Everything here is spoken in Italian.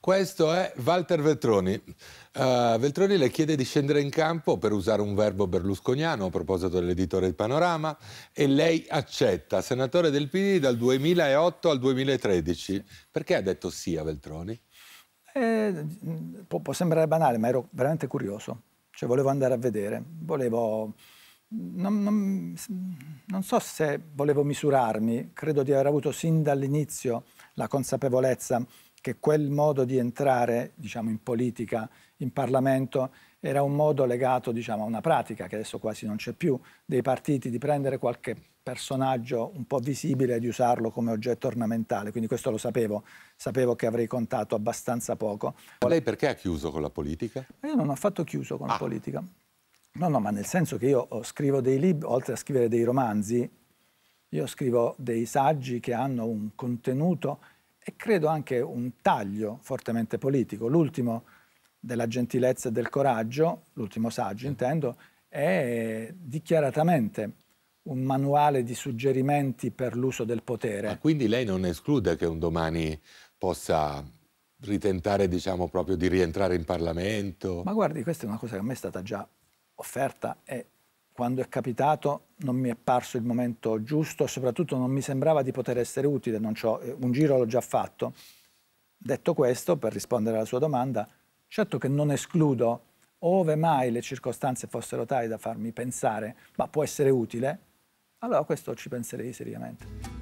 Questo è Walter Veltroni. Uh, Veltroni le chiede di scendere in campo per usare un verbo berlusconiano a proposito dell'editore del Panorama e lei accetta, senatore del PD dal 2008 al 2013. Perché ha detto sì a Veltroni? Eh, può, può sembrare banale, ma ero veramente curioso. Cioè volevo andare a vedere, volevo... Non, non, non, so se volevo misurarmi, credo di aver avuto sin dall'inizio la consapevolezza che quel modo di entrare diciamo, in politica, in Parlamento, era un modo legato diciamo, a una pratica, che adesso quasi non c'è più, dei partiti di prendere qualche personaggio un po' visibile e di usarlo come oggetto ornamentale. Quindi questo lo sapevo, sapevo che avrei contato abbastanza poco. Lei perché ha chiuso con la politica? Io non ho affatto chiuso con ah. la politica. No, no, ma nel senso che io oh, scrivo dei libri, oltre a scrivere dei romanzi, io scrivo dei saggi che hanno un contenuto e credo anche un taglio fortemente politico. L'ultimo della gentilezza e del coraggio, l'ultimo saggio intendo, è dichiaratamente un manuale di suggerimenti per l'uso del potere. Ma quindi lei non esclude che un domani possa ritentare, diciamo, proprio di rientrare in Parlamento? Ma guardi, questa è una cosa che a me è stata già offerta e quando è capitato non mi è parso il momento giusto, soprattutto non mi sembrava di poter essere utile, eh, un giro l'ho già fatto. Detto questo, per rispondere alla sua domanda, certo che non escludo, ove mai le circostanze fossero tali da farmi pensare, ma può essere utile, allora questo ci penserei seriamente.